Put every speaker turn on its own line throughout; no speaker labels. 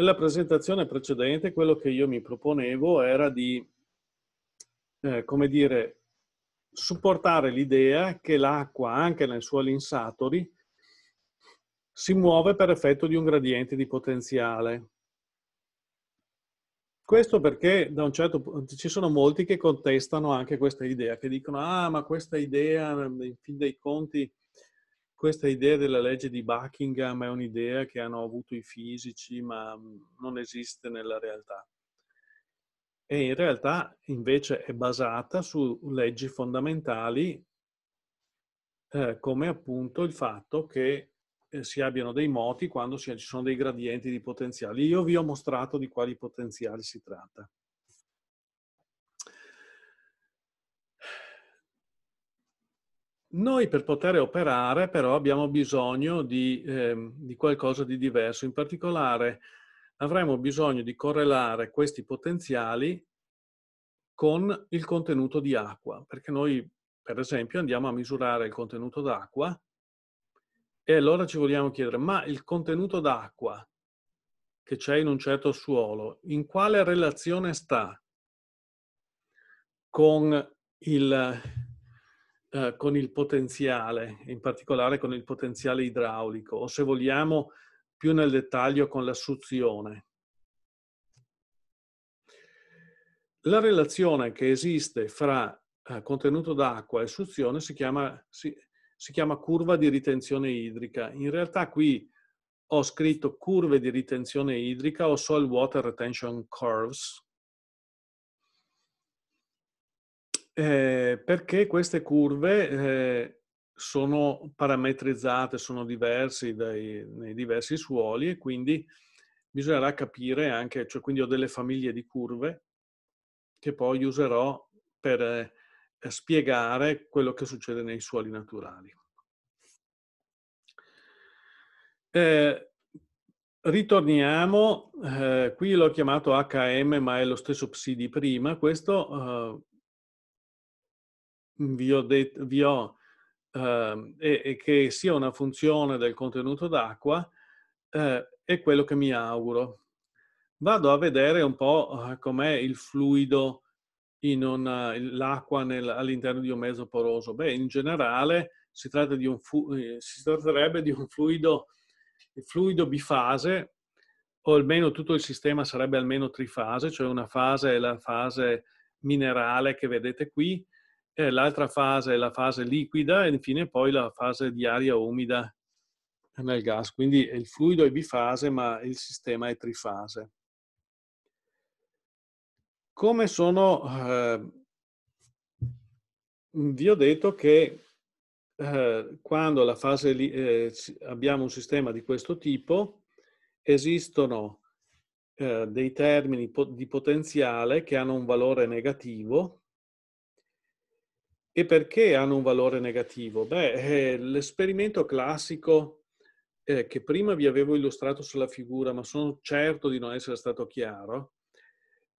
Nella presentazione precedente quello che io mi proponevo era di, eh, come dire, supportare l'idea che l'acqua, anche nei suoli insaturi, si muove per effetto di un gradiente di potenziale. Questo perché da un certo punto ci sono molti che contestano anche questa idea, che dicono ah ma questa idea mm, in fin dei conti questa idea della legge di Buckingham è un'idea che hanno avuto i fisici, ma mm, non esiste nella realtà. E in realtà invece è basata su leggi fondamentali eh, come appunto il fatto che eh, si abbiano dei moti quando ci sono dei gradienti di potenziali. Io vi ho mostrato di quali potenziali si tratta. Noi per poter operare però abbiamo bisogno di, eh, di qualcosa di diverso, in particolare avremo bisogno di correlare questi potenziali con il contenuto di acqua, perché noi per esempio andiamo a misurare il contenuto d'acqua e allora ci vogliamo chiedere, ma il contenuto d'acqua che c'è in un certo suolo, in quale relazione sta con il, eh, con il potenziale, in particolare con il potenziale idraulico o se vogliamo più nel dettaglio con la suzione. La relazione che esiste fra eh, contenuto d'acqua e suzione si chiama, si, si chiama curva di ritenzione idrica. In realtà qui ho scritto curve di ritenzione idrica o soil water retention curves, Eh, perché queste curve eh, sono parametrizzate, sono diverse dai, nei diversi suoli e quindi bisognerà capire anche, cioè quindi ho delle famiglie di curve che poi userò per eh, spiegare quello che succede nei suoli naturali. Eh, ritorniamo, eh, qui l'ho chiamato HM ma è lo stesso psi di prima, questo eh, vi ho detto, vi ho, eh, e, e, che sia una funzione del contenuto d'acqua, eh, è quello che mi auguro. Vado a vedere un po' eh, com'è il fluido eh, l'acqua all'interno di un mezzo poroso. Beh, in generale si, tratta di un eh, si tratterebbe di un fluido, fluido bifase, o almeno tutto il sistema sarebbe almeno trifase, cioè una fase è la fase minerale che vedete qui, eh, l'altra fase è la fase liquida e infine poi la fase di aria umida nel gas. Quindi il fluido è bifase ma il sistema è trifase. Come sono... Eh, vi ho detto che eh, quando la fase, eh, abbiamo un sistema di questo tipo, esistono eh, dei termini po di potenziale che hanno un valore negativo e perché hanno un valore negativo? Beh, eh, l'esperimento classico eh, che prima vi avevo illustrato sulla figura, ma sono certo di non essere stato chiaro,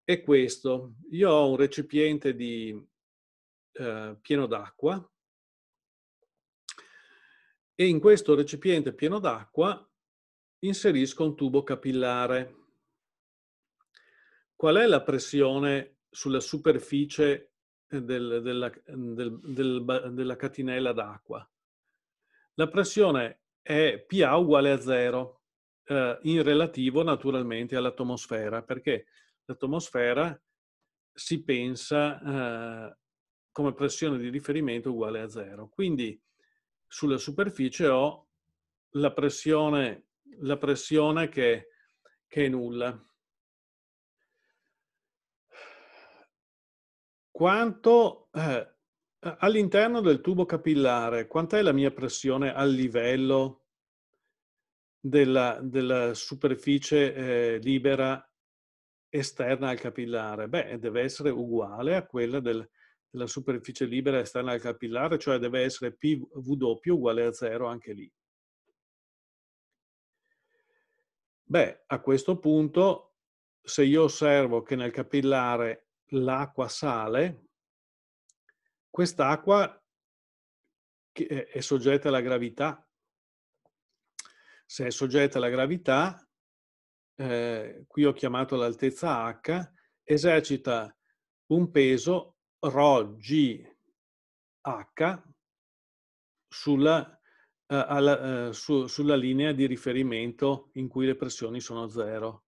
è questo. Io ho un recipiente di, eh, pieno d'acqua e in questo recipiente pieno d'acqua inserisco un tubo capillare. Qual è la pressione sulla superficie del, della, del, del, della catinella d'acqua. La pressione è PA uguale a zero, eh, in relativo naturalmente all'atmosfera, perché l'atmosfera si pensa eh, come pressione di riferimento uguale a zero. Quindi sulla superficie ho la pressione, la pressione che, che è nulla. quanto eh, all'interno del tubo capillare, quant'è la mia pressione a livello della, della superficie eh, libera esterna al capillare? Beh, deve essere uguale a quella del, della superficie libera esterna al capillare, cioè deve essere PW uguale a zero anche lì. Beh, a questo punto, se io osservo che nel capillare l'acqua sale, quest'acqua è soggetta alla gravità. Se è soggetta alla gravità, eh, qui ho chiamato l'altezza h, esercita un peso Rho g h sulla, eh, alla, eh, su, sulla linea di riferimento in cui le pressioni sono zero.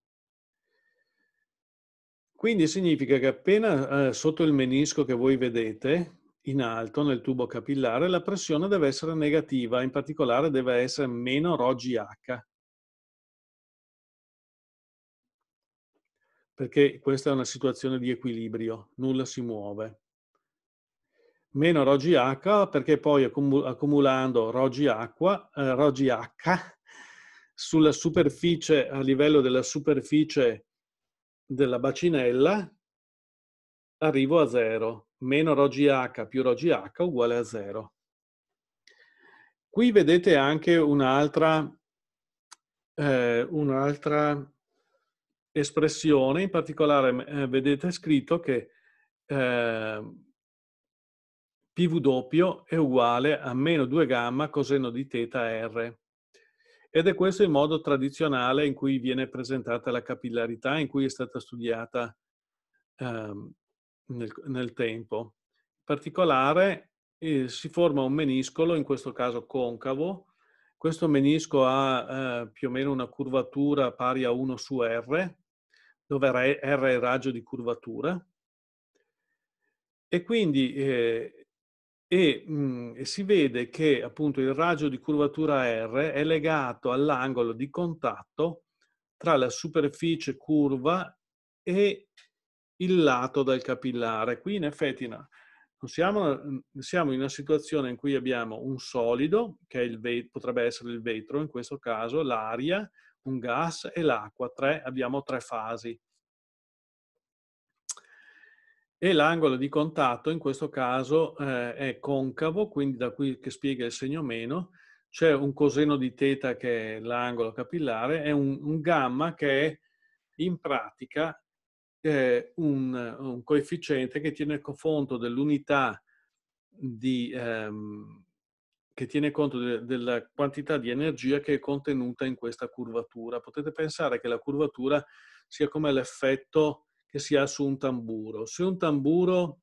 Quindi significa che appena eh, sotto il menisco che voi vedete, in alto nel tubo capillare, la pressione deve essere negativa, in particolare deve essere meno ρgh. Perché questa è una situazione di equilibrio, nulla si muove. Meno ρgh perché poi accumulando ρgh, eh, sulla superficie, a livello della superficie della bacinella arrivo a 0, meno gh più gh uguale a 0. Qui vedete anche un'altra eh, un espressione, in particolare eh, vedete scritto che eh, PW è uguale a meno 2 gamma coseno di θ r. Ed è questo il modo tradizionale in cui viene presentata la capillarità, in cui è stata studiata ehm, nel, nel, tempo. In particolare eh, si forma un meniscolo, in questo caso concavo. Questo menisco ha eh, più o meno una curvatura pari a 1 su R, dove R è il raggio di curvatura. E quindi eh, e, mh, mhmm, e, si vede che appunto il raggio di curvatura R è legato all'angolo di contatto tra la superficie curva e il lato del capillare. Qui in effetti no, siamo, mhmm, siamo, in una situazione in cui abbiamo un solido, che il, potrebbe essere il vetro in questo caso, l'aria, un gas e l'acqua. abbiamo tre fasi e l'angolo di contatto in questo caso eh, è concavo, quindi da qui che spiega il segno meno, c'è un coseno di teta che è l'angolo capillare è un, un, gamma che è in pratica eh, un, un, coefficiente che tiene conto dell'unità di... Ehm, che tiene conto de, della quantità di energia che è contenuta in questa curvatura. Potete pensare che la curvatura sia come l'effetto che si ha su un tamburo. Se un tamburo,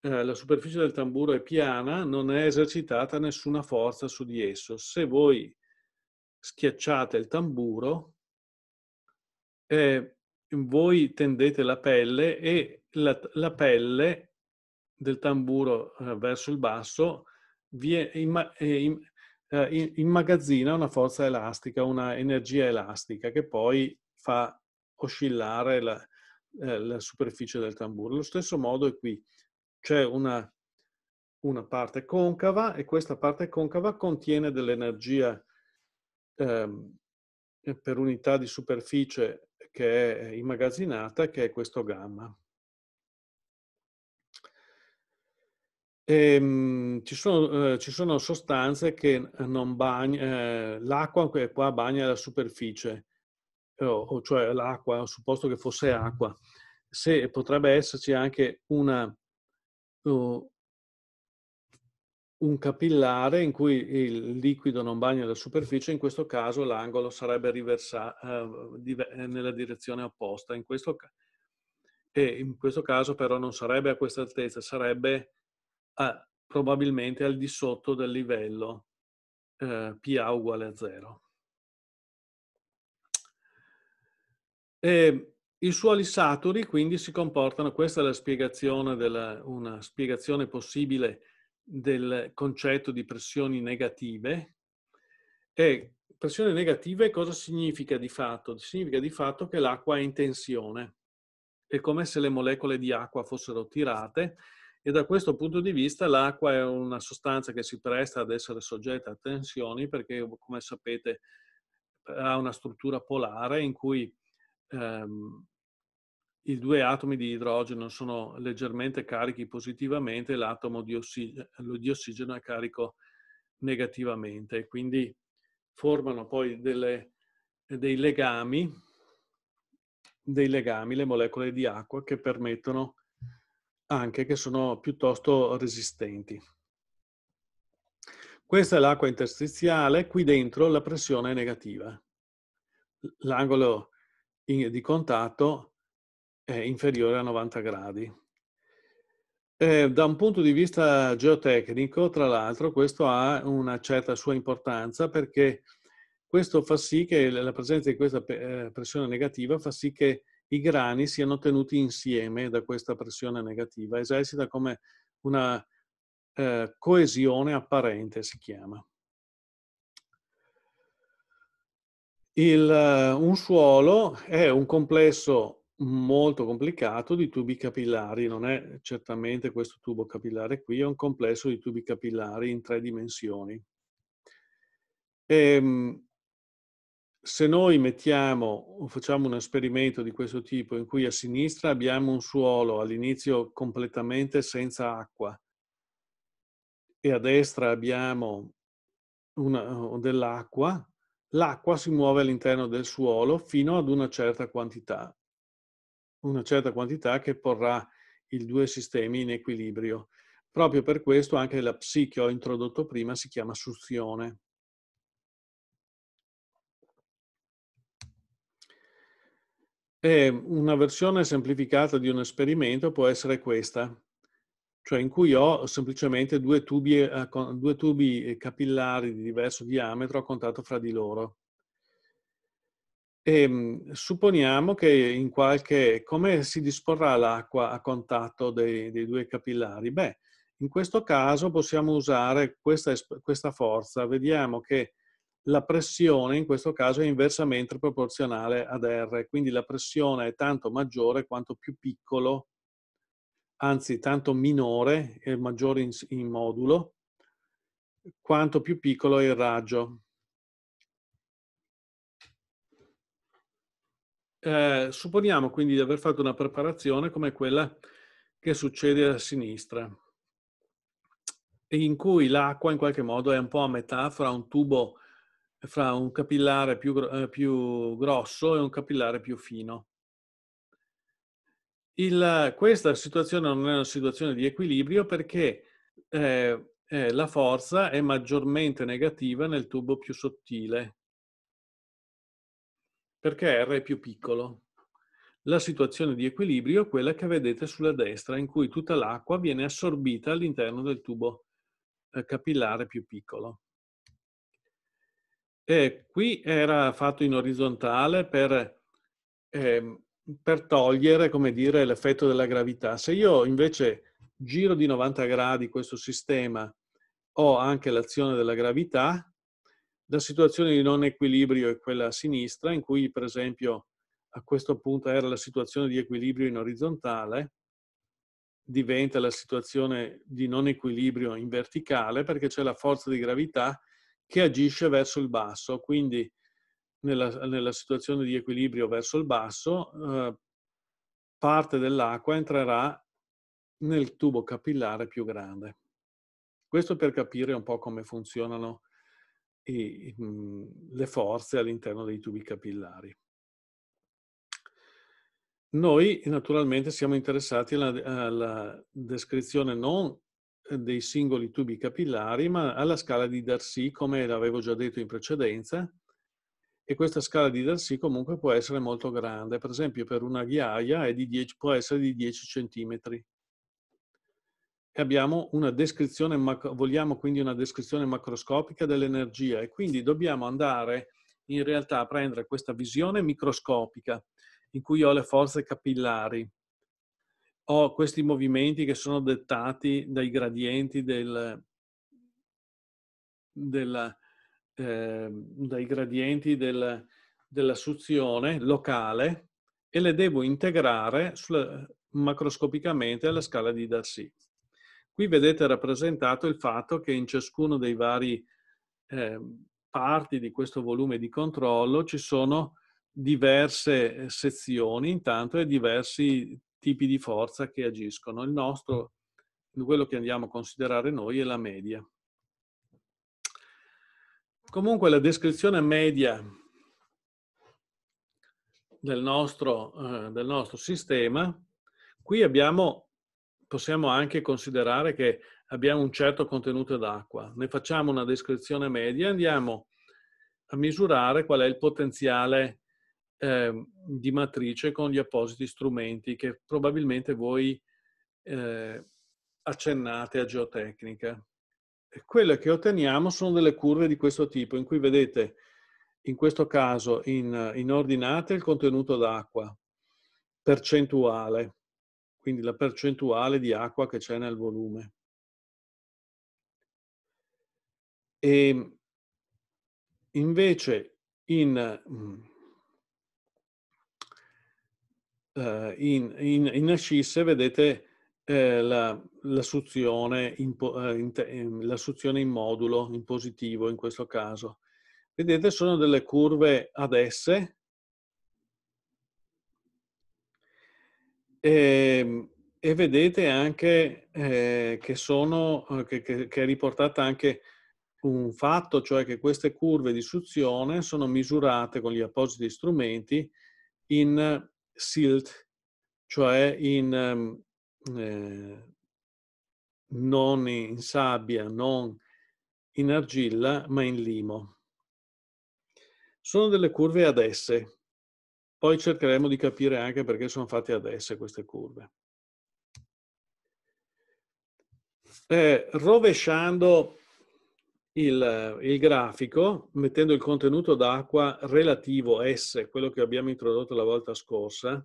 eh, la superficie del tamburo è piana, non è esercitata nessuna forza su di esso. Se voi schiacciate il tamburo, eh, voi tendete la pelle e la, la pelle del tamburo eh, verso il basso vi è, in, eh, in, immagazzina una forza elastica, una energia elastica che poi fa oscillare la, eh, la superficie del tamburo. Lo stesso modo è qui, c'è una, una, parte concava e questa parte concava contiene dell'energia ehm, eh, per unità di superficie che è immagazzinata, che è questo gamma. E, ehm, ci, sono, eh, ci, sono, sostanze che non bagna, eh, l'acqua qua bagna la superficie o cioè l'acqua, ho supposto che fosse acqua, se potrebbe esserci anche una, uh, un capillare in cui il liquido non bagna la superficie, in questo caso l'angolo sarebbe riversato uh, eh, eh, nella direzione opposta. In questo, e in questo caso però non sarebbe a questa altezza, sarebbe a, probabilmente al di sotto del livello uh, eh, PA uguale a zero. E ehm, I suoli saturi quindi si comportano, questa è spiegazione della, una spiegazione possibile del concetto di pressioni negative. E pressione negativa cosa significa di fatto? Significa di fatto che l'acqua è in tensione. È come se le molecole di acqua fossero tirate e da questo punto di vista l'acqua è una sostanza che si presta ad essere soggetta a tensioni perché, come sapete, ha una struttura polare in cui ehm, i due atomi di idrogeno sono leggermente carichi positivamente, l'atomo di, di ossigeno è carico negativamente, quindi formano poi delle, dei legami, dei legami, le molecole di acqua che permettono anche che sono piuttosto resistenti. Questa è l'acqua interstiziale, qui dentro la pressione è negativa. L'angolo in, di contatto eh, inferiore a 90 gradi. Eh, da un punto di vista geotecnico, tra l'altro, questo ha una certa sua importanza perché questo fa sì che la presenza di questa eh, pressione negativa fa sì che i grani siano tenuti insieme da questa pressione negativa, esercita come una eh, coesione apparente, si chiama. Il, eh, un suolo è un complesso molto complicato di tubi capillari, non è certamente questo tubo capillare qui, è un complesso di tubi capillari in tre dimensioni. E, ehm, se noi mettiamo, facciamo un esperimento di questo tipo in cui a sinistra abbiamo un suolo all'inizio completamente senza acqua e a destra abbiamo dell'acqua, l'acqua si muove all'interno del suolo fino ad una certa quantità, una certa quantità che porrà i due sistemi in equilibrio. Proprio per questo anche la psi che ho introdotto prima si chiama suzione. E ehm, una versione semplificata di un esperimento può essere questa cioè in cui ho semplicemente due tubi, eh, due tubi eh, capillari di diverso diametro a contatto fra di loro. E, ehm, supponiamo che in qualche... come si disporrà l'acqua a contatto dei, dei due capillari? Beh, in questo caso possiamo usare questa, questa, forza. Vediamo che la pressione in questo caso è inversamente proporzionale ad R, quindi la pressione è tanto maggiore quanto più piccolo anzi tanto minore e maggiore in, in modulo, quanto più piccolo è il raggio. Eh, supponiamo quindi di aver fatto una preparazione come quella che succede a sinistra, in cui l'acqua in qualche modo è un po' a metà fra un tubo, fra un capillare più, eh, più grosso e un capillare più fino. Il, questa situazione non è una situazione di equilibrio perché eh, eh, la forza è maggiormente negativa nel tubo più sottile, perché R è più piccolo. La situazione di equilibrio è quella che vedete sulla destra, in cui tutta l'acqua viene assorbita all'interno del tubo eh, capillare più piccolo. E qui era fatto in orizzontale per eh, per togliere, come dire, l'effetto della gravità. Se io invece giro di 90 gradi questo sistema, ho anche l'azione della gravità, la situazione di non equilibrio è quella a sinistra, in cui per esempio a questo punto era la situazione di equilibrio in orizzontale, diventa la situazione di non equilibrio in verticale perché c'è la forza di gravità che agisce verso il basso, quindi nella, nella situazione di equilibrio verso il basso, eh, parte dell'acqua entrerà nel tubo capillare più grande. Questo per capire un po' come funzionano i, le forze all'interno dei tubi capillari. Noi naturalmente siamo interessati alla, alla, descrizione non dei singoli tubi capillari, ma alla scala di Darcy, come l'avevo già detto in precedenza, e questa scala di Darcy comunque può essere molto grande, per esempio per una ghiaia 10, può essere di 10 cm. E abbiamo una descrizione, vogliamo quindi una descrizione macroscopica dell'energia e quindi dobbiamo andare in realtà a prendere questa visione microscopica in cui ho le forze capillari, ho questi movimenti che sono dettati dai gradienti del, della, Ehm, dai gradienti del, della suzione locale e le devo integrare sulla, macroscopicamente alla scala di Darcy. Qui vedete rappresentato il fatto che in ciascuno dei vari eh, parti di questo volume di controllo ci sono diverse eh, sezioni intanto e diversi tipi di forza che agiscono. Il nostro, quello che andiamo a considerare noi, è la media. Comunque la descrizione media del nostro, eh, del nostro sistema, qui abbiamo, possiamo anche considerare che abbiamo un certo contenuto d'acqua. Ne facciamo una descrizione media, e andiamo a misurare qual è il potenziale eh, di matrice con gli appositi strumenti che probabilmente voi eh, accennate a geotecnica quelle che otteniamo sono delle curve di questo tipo, in cui vedete in questo caso in, in ordinate il contenuto d'acqua percentuale, quindi la percentuale di acqua che c'è nel volume. E invece in, eh, in, in, in ascisse vedete eh, la, la, suzione in, eh, la, in, modulo, in positivo in questo caso. Vedete, sono delle curve ad S. E, ehm, e vedete anche eh, che, sono, eh, che, che, che è riportata anche un fatto, cioè che queste curve di suzione sono misurate con gli appositi strumenti in silt, cioè in ehm, eh, non in sabbia, non in argilla, ma in limo. Sono delle curve ad S. Poi cercheremo di capire anche perché sono fatte ad S queste curve. Eh, rovesciando il, il, grafico, mettendo il contenuto d'acqua relativo S, quello che abbiamo introdotto la volta scorsa,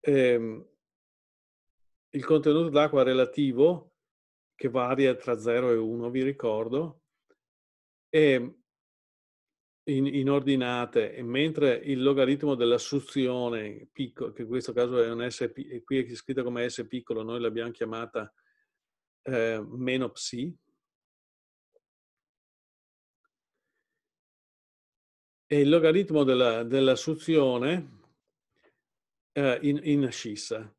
ehm, il contenuto d'acqua relativo, che varia tra 0 e 1, vi ricordo, è in, in ordinate, e mentre il logaritmo della suzione, che in questo caso è un S, qui è scritta come S piccolo, noi l'abbiamo chiamata eh, meno psi, e il logaritmo della, della suzione eh, in, in scissa.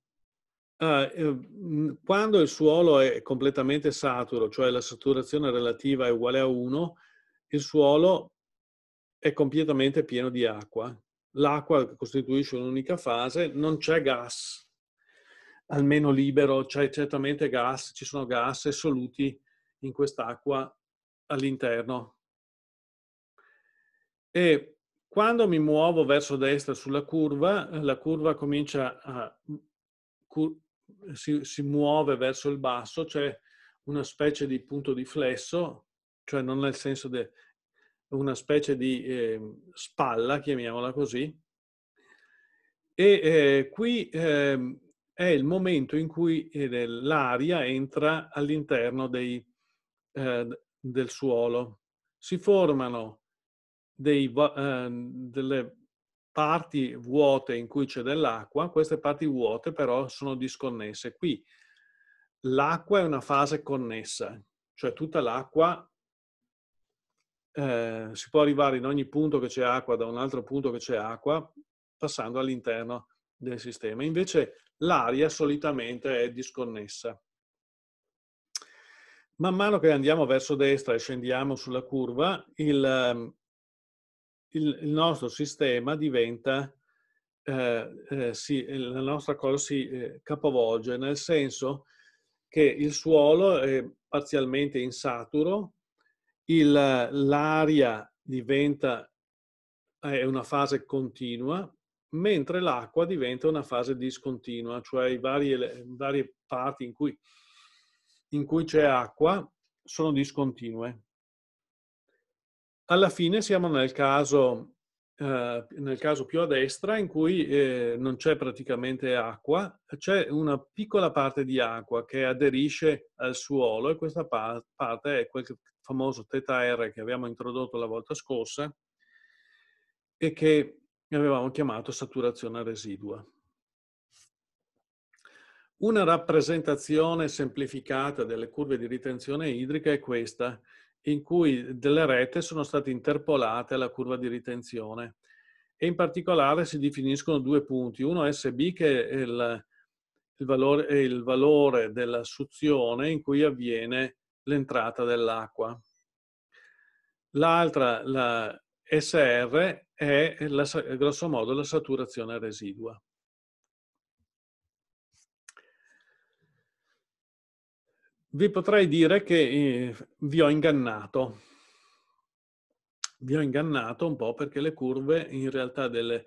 Ah, mhmm, quando il suolo è completamente saturo, cioè la saturazione relativa è uguale a 1, il suolo è completamente pieno di acqua. L'acqua costituisce un'unica fase, non c'è gas, almeno libero, c'è certamente gas, ci sono gas e soluti in quest'acqua all'interno. E quando mi muovo verso destra sulla curva, la curva comincia a mhmm, si, si muove verso il basso, c'è cioè una specie di punto di flesso, cioè non nel senso di una specie di eh, spalla, chiamiamola così. E eh, qui eh, è il momento in cui eh, l'aria entra all'interno dei, eh, del suolo. Si formano dei, ehm, delle parti vuote in cui c'è dell'acqua, queste parti vuote però sono disconnesse. Qui l'acqua è una fase connessa, cioè tutta l'acqua eh, si può arrivare in ogni punto che c'è acqua da un altro punto che c'è acqua passando all'interno del sistema. Invece l'aria solitamente è disconnessa. Man mano che andiamo verso destra e scendiamo sulla curva, il, ehm, il, il nostro sistema diventa, eh, eh, si, la nostra cosa si eh, capovolge, nel senso che il suolo è parzialmente insaturo, il, l'aria diventa, è una fase continua, mentre l'acqua diventa una fase discontinua, cioè le varie, varie parti in cui, in cui c'è acqua sono discontinue alla fine siamo nel caso, eh, nel caso più a destra in cui eh, non c'è praticamente acqua, c'è una piccola parte di acqua che aderisce al suolo e questa parte è quel famoso teta R che abbiamo introdotto la volta scorsa e che avevamo chiamato saturazione residua. Una rappresentazione semplificata delle curve di ritenzione idrica è questa in cui delle rette sono state interpolate alla curva di ritenzione e in particolare si definiscono due punti, uno SB che è il, il, valore, è il valore della suzione in cui avviene l'entrata dell'acqua. L'altra, la SR, è la, grosso modo la saturazione residua. vi potrei dire che eh, vi ho ingannato. Vi ho ingannato un po' perché le curve, in realtà delle,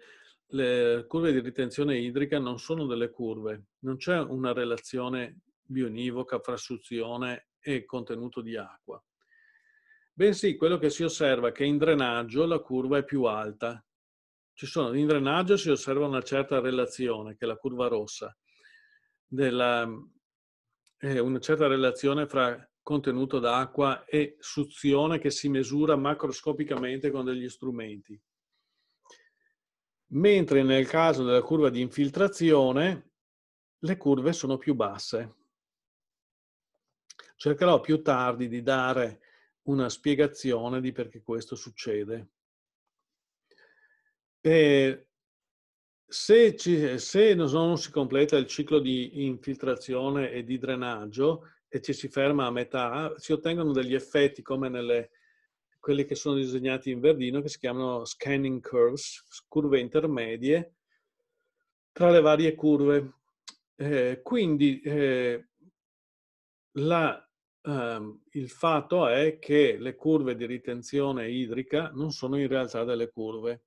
le curve di ritenzione idrica non sono delle curve, non c'è una relazione bionivoca fra suzione e contenuto di acqua. Bensì quello che si osserva è che in drenaggio la curva è più alta. Ci Sono, in drenaggio si osserva una certa relazione, che è la curva rossa, della, eh, una certa relazione fra contenuto d'acqua e suzione che si misura macroscopicamente con degli strumenti. Mentre nel caso della curva di infiltrazione le curve sono più basse. Cercherò più tardi di dare una spiegazione di perché questo succede. E se, ci, se non, si completa il ciclo di infiltrazione e di drenaggio e ci si ferma a metà, si ottengono degli effetti come nelle, quelli che sono disegnati in verdino, che si chiamano scanning curves, curve intermedie, tra le varie curve. Eh, quindi eh, la, ehm, il fatto è che le curve di ritenzione idrica non sono in realtà delle curve.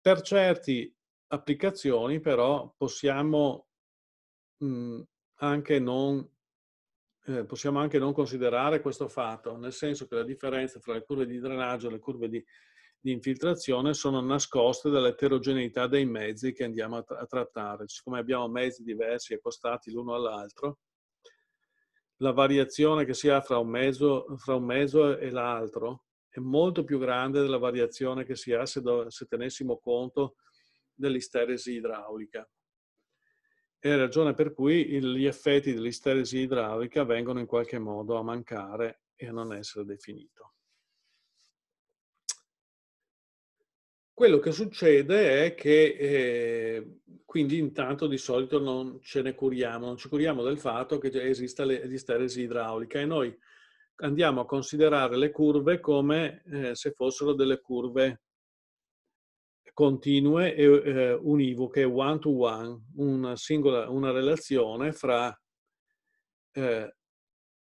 Per certi applicazioni però possiamo, mh, mhmm, anche non, eh, possiamo anche non considerare questo fatto, nel senso che la differenza tra le curve di drenaggio e le curve di, di infiltrazione sono nascoste dall'eterogeneità dei mezzi che andiamo a, tra a trattare. Siccome abbiamo mezzi diversi accostati l'uno all'altro, la variazione che si ha fra un mezzo, fra un mezzo e l'altro è molto più grande della variazione che si ha se, se tenessimo conto dell'isteresi idraulica. È ragione per cui gli effetti dell'isteresi idraulica vengono in qualche modo a mancare e a non essere definito. Quello che succede è che eh, quindi intanto di solito non ce ne curiamo, non ci curiamo del fatto che esista l'isteresi idraulica e noi andiamo a considerare le curve come eh, se fossero delle curve continue e eh, univoche, one to one, una, singola, una relazione fra, eh,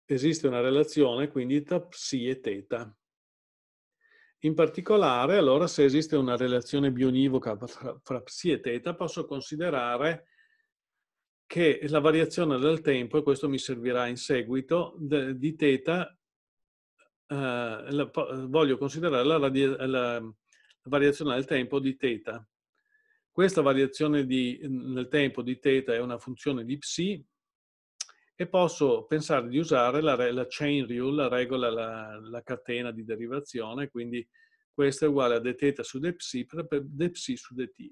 esiste una relazione quindi tra psi e teta. In particolare, allora, se esiste una relazione bionivoca fra, fra psi e teta, posso considerare che la variazione del tempo, e questo mi servirà in seguito, di teta, eh, la, voglio considerare la, la, variazione nel tempo di teta. Questa variazione di, nel tempo di teta è una funzione di psi e posso pensare di usare la, la chain rule, la regola, la, la, catena di derivazione, quindi questa è uguale a dθ su dψ per dψ su dt.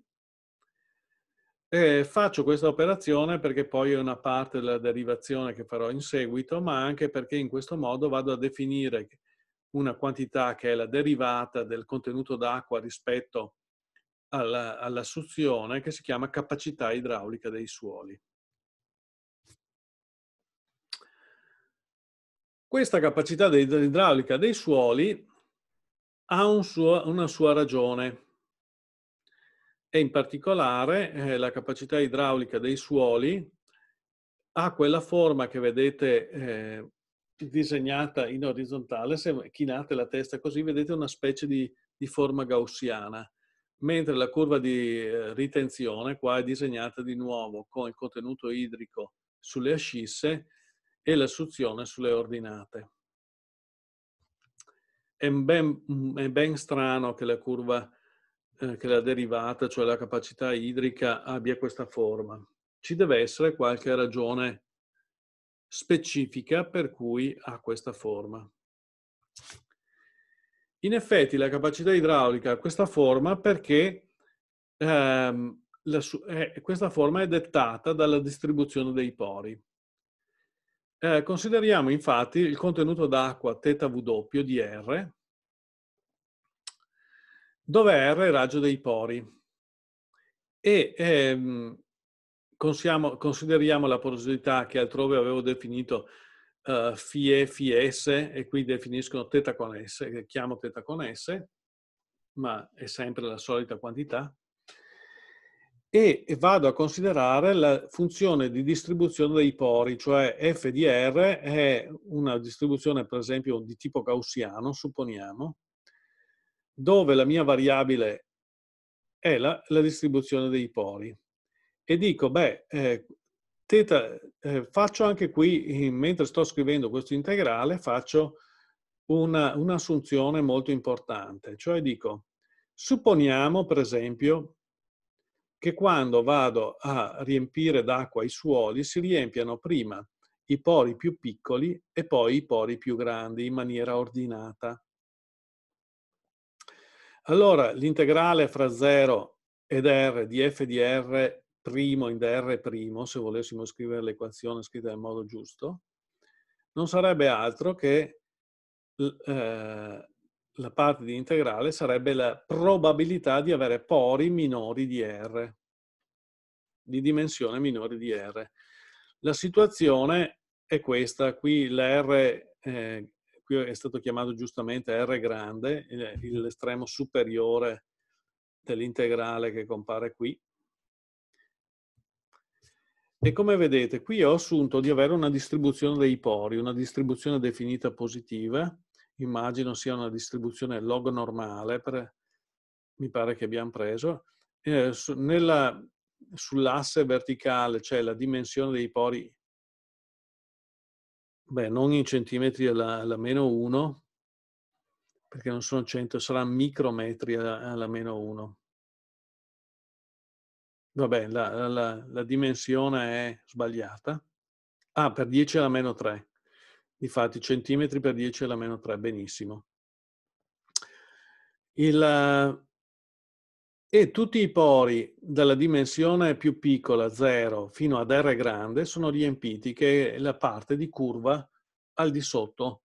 faccio questa operazione perché poi è una parte della derivazione che farò in seguito, ma anche perché in questo modo vado a definire una quantità che è la derivata del contenuto d'acqua rispetto alla, alla suzione che si chiama capacità idraulica dei suoli. Questa capacità idraulica dei suoli ha un suo, una sua ragione e in particolare eh, la capacità idraulica dei suoli ha quella forma che vedete eh, disegnata in orizzontale, se chinate la testa così vedete una specie di, di forma gaussiana, mentre la curva di eh, ritenzione qua è disegnata di nuovo con il contenuto idrico sulle ascisse e la suzione sulle ordinate. È ben, mm, è ben strano che la curva, eh, che la derivata, cioè la capacità idrica, abbia questa forma. Ci deve essere qualche ragione specifica per cui ha questa forma. In effetti la capacità idraulica ha questa forma perché ehm, su- eh, questa forma è dettata dalla distribuzione dei pori. Eh, consideriamo infatti il contenuto d'acqua θW di R, dove R è il raggio dei pori. E ehm, consideriamo la porosità che altrove avevo definito uh, FIE, FIS e qui definiscono teta con S, che chiamo teta con S, ma è sempre la solita quantità, e vado a considerare la funzione di distribuzione dei pori, cioè F di R è una distribuzione per esempio di tipo gaussiano, supponiamo, dove la mia variabile è la, la distribuzione dei pori e dico, beh, eh, teta, eh, faccio anche qui, mentre sto scrivendo questo integrale, faccio una, un'assunzione molto importante, cioè dico, supponiamo per esempio che quando vado a riempire d'acqua i suoli si riempiano prima i pori più piccoli e poi i pori più grandi in maniera ordinata. Allora l'integrale fra 0 ed r di f di r primo in dr' se volessimo scrivere l'equazione scritta nel modo giusto, non sarebbe altro che eh, la parte di integrale sarebbe la probabilità di avere pori minori di R, di dimensione minore di R. La situazione è questa, qui l'r eh, è stato chiamato giustamente R grande, eh, l'estremo superiore dell'integrale che compare qui, e come vedete, qui ho assunto di avere una distribuzione dei pori, una distribuzione definita positiva, immagino sia una distribuzione log normale, per, mi pare che abbiamo preso. Eh, su, Sull'asse verticale c'è cioè la dimensione dei pori, beh, non in centimetri alla, alla meno 1, perché non sono 100, sarà micrometri alla, alla meno 1. Vabbè, la, la, la dimensione è sbagliata. Ah, per 10 alla meno 3. Difatti, centimetri per 10 alla meno 3, benissimo. Il, e tutti i pori dalla dimensione più piccola, 0, fino ad R grande, sono riempiti, che è la parte di curva al di sotto.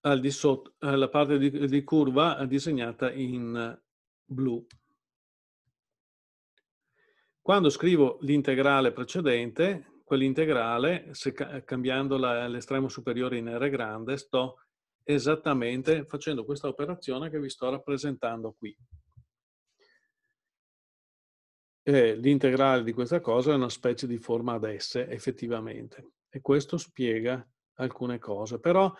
Al di sotto eh, la parte di, di curva disegnata in blu. Quando scrivo l'integrale precedente, quell'integrale, se cambiando l'estremo superiore in R grande, sto esattamente facendo questa operazione che vi sto rappresentando qui. L'integrale di questa cosa è una specie di forma ad S, effettivamente. E questo spiega alcune cose. Però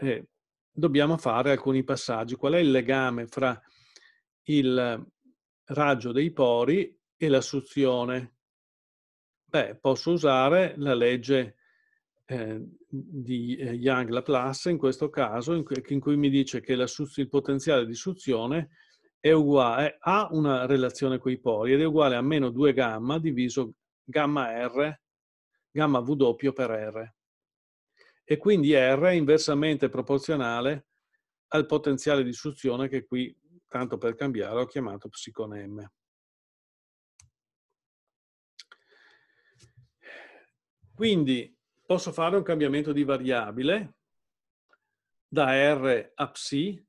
eh, dobbiamo fare alcuni passaggi. Qual è il legame fra il raggio dei pori e la suzione? Beh, posso usare la legge eh, di Young-Laplace eh, in questo caso, in cui, in cui mi dice che suz- il potenziale di suzione è uguale a una relazione con i poli ed è uguale a meno 2 gamma diviso gamma R, gamma W per R. E quindi R è inversamente proporzionale al potenziale di suzione che qui, tanto per cambiare, ho chiamato psi con M. Quindi posso fare un cambiamento di variabile da R a psi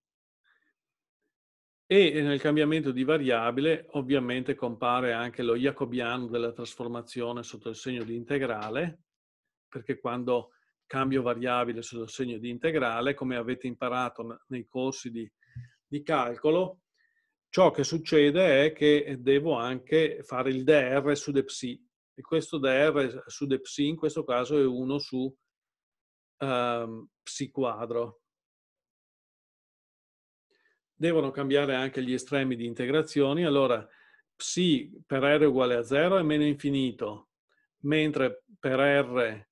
e nel cambiamento di variabile ovviamente compare anche lo jacobiano della trasformazione sotto il segno di integrale, perché quando cambio variabile sotto il segno di integrale, come avete imparato nei corsi di, di calcolo, ciò che succede è che devo anche fare il dr su de psi, e questo da R su de psi in questo caso è 1 su um, psi quadro. Devono cambiare anche gli estremi di integrazioni, allora psi per R uguale a 0 è meno infinito, mentre per R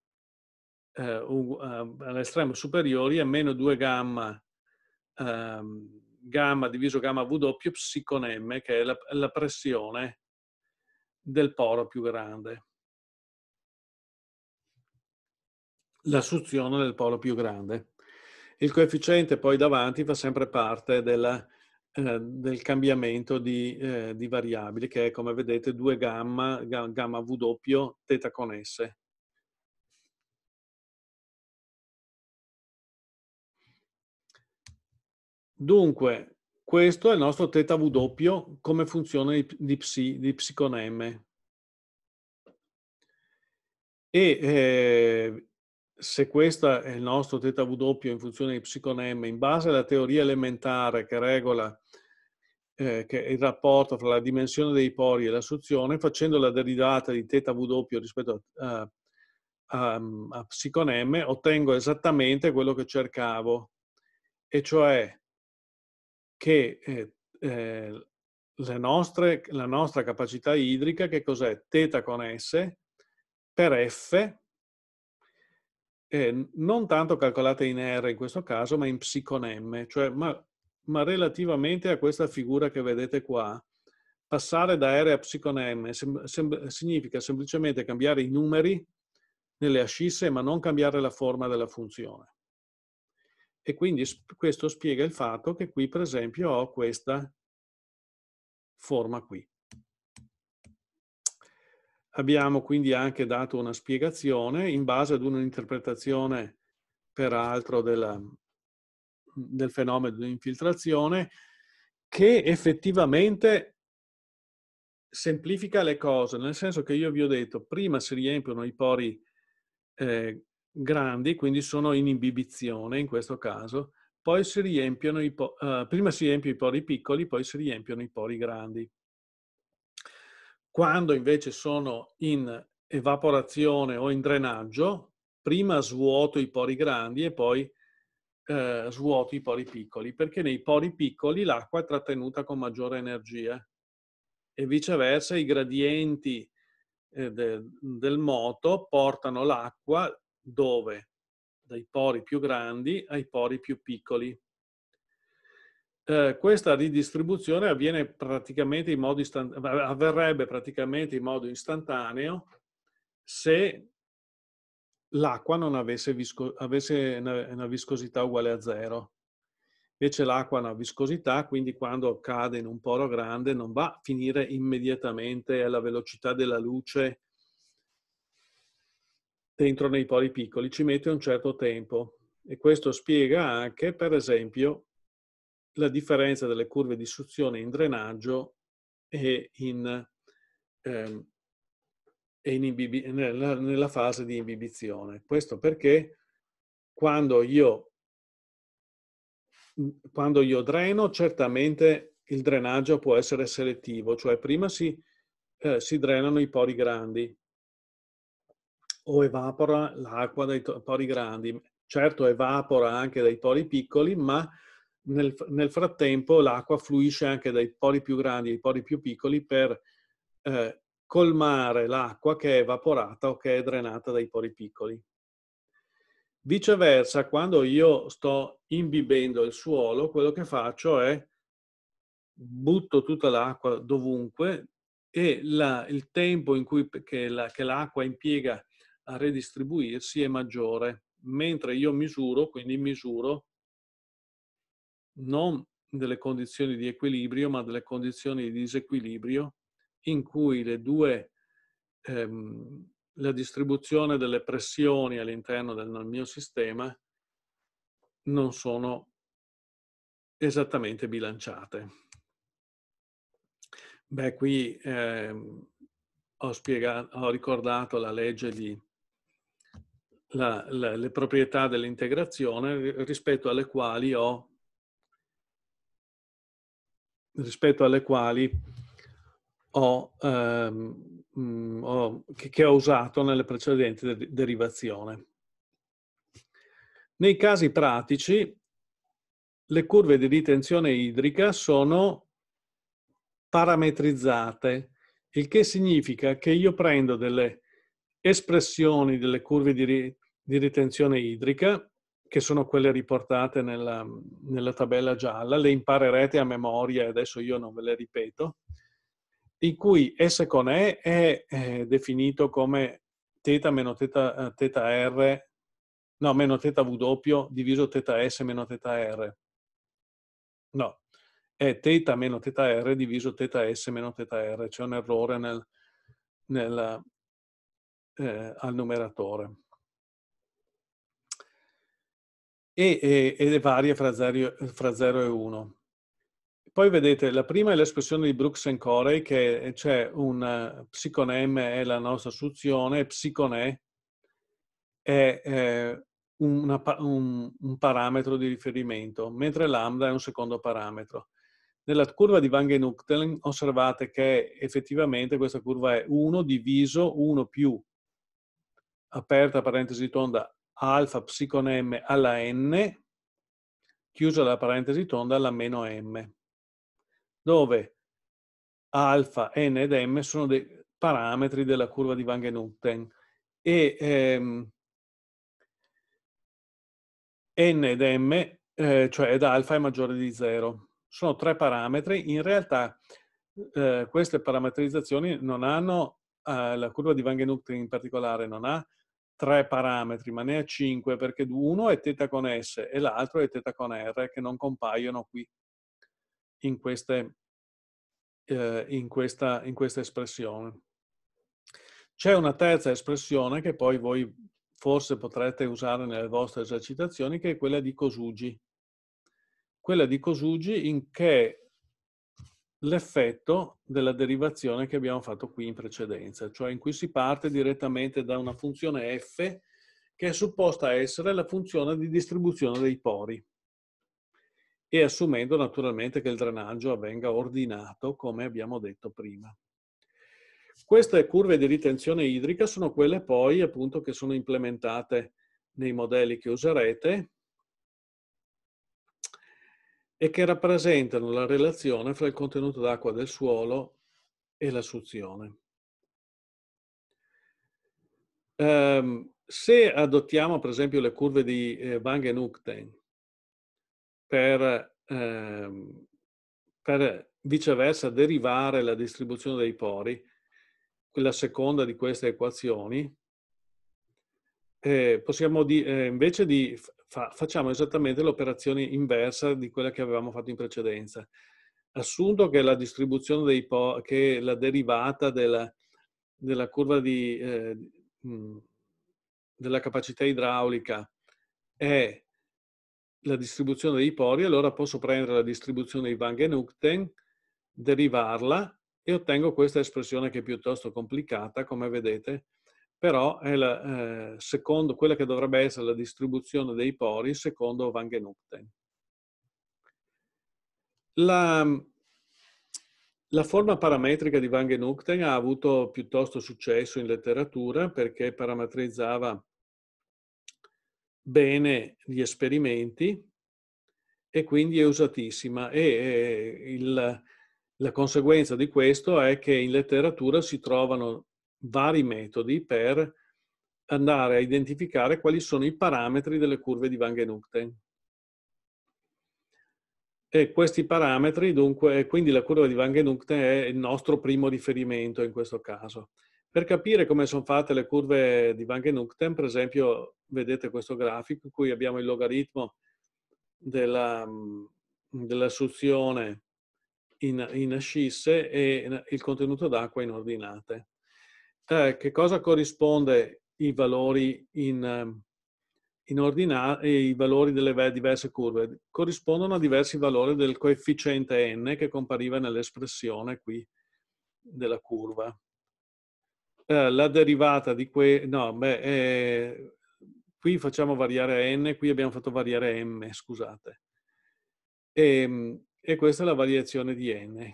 eh, uh, all'estremo superiore è meno 2 gamma um, gamma diviso gamma W psi con M, che è la, la pressione del poro più grande. La suzione del poro più grande. Il coefficiente poi davanti fa sempre parte della, eh, del cambiamento di, eh, di, variabili che è come vedete 2 gamma, gamma W, teta con S. Dunque, questo è il nostro teta W come funzione di, psi, di psi con M. E eh, se questo è il nostro teta W in funzione di psi con M, in base alla teoria elementare che regola eh, che il rapporto fra la dimensione dei pori e la suzione, facendo la derivata di teta W rispetto a, a, a psi con M, ottengo esattamente quello che cercavo, e cioè che eh, eh, nostre, la nostra capacità idrica, che cos'è? Teta con S per F, eh, non tanto calcolata in R in questo caso, ma in psi con M, cioè ma, ma relativamente a questa figura che vedete qua, passare da R a psi con M sem sem significa semplicemente cambiare i numeri nelle ascisse, ma non cambiare la forma della funzione e quindi questo spiega il fatto che qui per esempio ho questa forma qui. Abbiamo quindi anche dato una spiegazione in base ad un'interpretazione peraltro della, del fenomeno di infiltrazione che effettivamente semplifica le cose, nel senso che io vi ho detto prima si riempiono i pori eh, grandi, quindi sono in imbibizione in questo caso, poi si riempiono i po- eh, prima si riempiono i pori piccoli, poi si riempiono i pori grandi. Quando invece sono in evaporazione o in drenaggio, prima svuoto i pori grandi e poi eh, svuoto i pori piccoli, perché nei pori piccoli l'acqua è trattenuta con maggiore energia e viceversa i gradienti eh, de, del moto portano l'acqua dove? Dai pori più grandi ai pori più piccoli. Eh, questa ridistribuzione avviene praticamente in modo avverrebbe praticamente in modo istantaneo se l'acqua non avesse, visco avesse una, una viscosità uguale a zero. Invece l'acqua ha una viscosità, quindi quando cade in un poro grande non va a finire immediatamente alla velocità della luce dentro nei poli piccoli ci mette un certo tempo e questo spiega anche, per esempio, la differenza delle curve di suzione in drenaggio e in, ehm, e in imbibi- nella, nella fase di imbibizione. Questo perché quando io, quando io dreno, certamente il drenaggio può essere selettivo, cioè prima si, eh, si drenano i pori grandi, o evapora l'acqua dai pori grandi. Certo evapora anche dai pori piccoli, ma nel, nel frattempo l'acqua fluisce anche dai pori più grandi ai pori più piccoli per eh, colmare l'acqua che è evaporata o che è drenata dai pori piccoli. Viceversa, quando io sto imbibendo il suolo, quello che faccio è butto tutta l'acqua dovunque e la, il tempo in cui, che, l'acqua la, impiega a redistribuirsi è maggiore, mentre io misuro, quindi misuro non delle condizioni di equilibrio, ma delle condizioni di disequilibrio in cui le due, ehm, la distribuzione delle pressioni all'interno del mio sistema non sono esattamente bilanciate. Beh, qui ehm, ho, spiegato, ho ricordato la legge di la, la, le proprietà dell'integrazione rispetto alle quali ho rispetto alle quali ho, ehm, mh, mm, ho che, che, ho usato nelle precedenti de derivazioni. Nei casi pratici, le curve di ritenzione idrica sono parametrizzate, il che significa che io prendo delle espressioni delle curve di di ritenzione idrica, che sono quelle riportate nella, nella, tabella gialla, le imparerete a memoria, adesso io non ve le ripeto, in cui S con E è, è definito come teta meno teta, θ R, no, meno θ W diviso teta S meno teta R. No, è teta meno teta R diviso teta S meno teta R, c'è un errore nel, nel, eh, al numeratore. e, e, varia fra 0, e 1. Poi vedete, la prima è l'espressione di Brooks and Corey, che c'è un eh, psiconeme è la nostra soluzione, psiconè è eh, una, un, un, parametro di riferimento, mentre lambda è un secondo parametro. Nella curva di Van Genuchten osservate che effettivamente questa curva è 1 diviso 1 più aperta parentesi tonda alfa psicon m alla n, chiusa la parentesi tonda alla meno m, dove alfa, n ed m sono dei parametri della curva di Van Genutten e ehm, n ed m, eh, cioè ed alfa, è maggiore di 0. Sono tre parametri, in realtà eh, queste parametrizzazioni non hanno, eh, la curva di Van Genutten in particolare non ha tre parametri, ma ne ha cinque, perché uno è teta con S e l'altro è teta con R, che non compaiono qui in, queste, eh, in, questa, in questa espressione. C'è una terza espressione che poi voi forse potrete usare nelle vostre esercitazioni, che è quella di Kosugi. Quella di Kosugi in che l'effetto della derivazione che abbiamo fatto qui in precedenza, cioè in cui si parte direttamente da una funzione f che è supposta essere la funzione di distribuzione dei pori e assumendo naturalmente che il drenaggio avvenga ordinato come abbiamo detto prima. Queste curve di ritenzione idrica sono quelle poi appunto che sono implementate nei modelli che userete e che rappresentano la relazione fra il contenuto d'acqua del suolo e la suzione. Um, se adottiamo per esempio le curve di eh, Van Genukten per, ehm, per viceversa derivare la distribuzione dei pori, la seconda di queste equazioni, eh, possiamo di, eh, invece di fa, facciamo esattamente l'operazione inversa di quella che avevamo fatto in precedenza. Assunto che la distribuzione dei po- che la derivata della, della curva di, eh, della capacità idraulica è la distribuzione dei pori, allora posso prendere la distribuzione di wangen derivarla e ottengo questa espressione che è piuttosto complicata, come vedete, però è la, eh, secondo quella che dovrebbe essere la distribuzione dei pori secondo Van La, mm, la forma parametrica di Van ha avuto piuttosto successo in letteratura perché parametrizzava bene gli esperimenti e quindi è usatissima e eh, il, la conseguenza di questo è che in letteratura si trovano vari metodi per andare a identificare quali sono i parametri delle curve di Van E questi parametri, dunque, quindi la curva di Van è il nostro primo riferimento in questo caso. Per capire come sono fatte le curve di Van per esempio, vedete questo grafico in cui abbiamo il logaritmo della, dell'assunzione in, in ascisse e il contenuto d'acqua in ordinate eh, che cosa corrisponde i valori in, ehm, in ordinare, i valori delle diverse curve corrispondono a diversi valori del coefficiente n che compariva nell'espressione qui della curva. Eh, la derivata di quei... no, beh, eh, qui facciamo variare n, qui abbiamo fatto variare m, scusate. E, ehm, e questa è la variazione di n,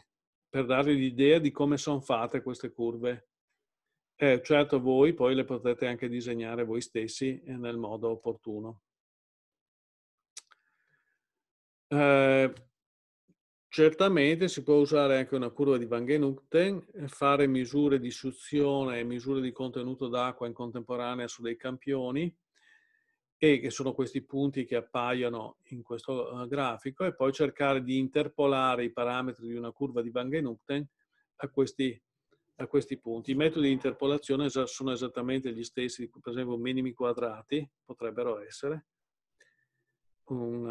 per darvi l'idea di come sono fatte queste curve eh, certo, voi poi le potete anche disegnare voi stessi eh, nel modo opportuno. Eh, certamente si può usare anche una curva di Van Genuchten, eh, fare misure di suzione e misure di contenuto d'acqua in contemporanea su dei campioni, e che sono questi punti che appaiono in questo eh, grafico, e poi cercare di interpolare i parametri di una curva di Van Genuchten a questi a questi punti. I metodi di interpolazione sono esattamente gli stessi, per esempio minimi quadrati, potrebbero essere, un,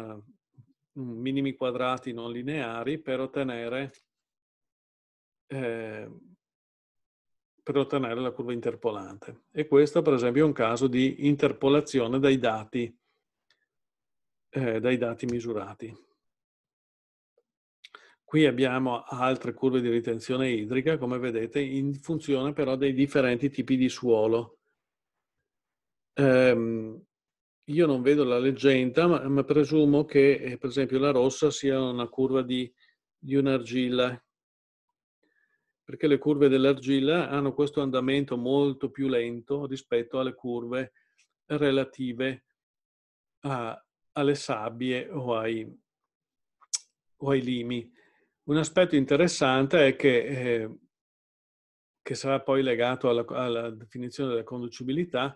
un minimi quadrati non lineari per ottenere, eh, per ottenere la curva interpolante. E questo per esempio è un caso di interpolazione dai dati, eh, dai dati misurati. Qui abbiamo altre curve di ritenzione idrica, come vedete, in funzione però dei differenti tipi di suolo. Ehm, io non vedo la leggenda, ma, ma, presumo che eh, per esempio la rossa sia una curva di, di un'argilla, perché le curve dell'argilla hanno questo andamento molto più lento rispetto alle curve relative a, alle sabbie o ai, o ai limi. Un aspetto interessante è che, eh, che sarà poi legato alla, alla, definizione della conducibilità,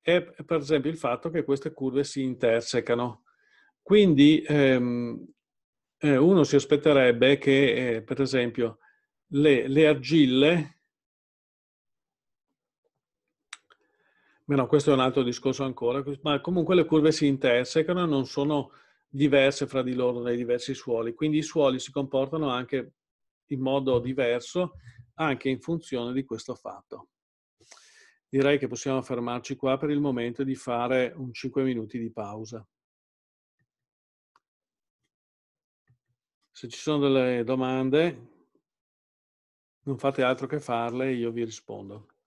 è per esempio il fatto che queste curve si intersecano. Quindi ehm, eh, uno si aspetterebbe che, eh, per esempio, le, le argille ma no, questo è un altro discorso ancora, ma comunque le curve si intersecano, non sono diverse fra di loro nei diversi suoli. Quindi i suoli si comportano anche in modo diverso, anche in funzione di questo fatto. Direi che possiamo fermarci qua per il momento e di fare un 5 minuti di pausa. Se ci sono delle domande, non fate altro che farle e io vi rispondo.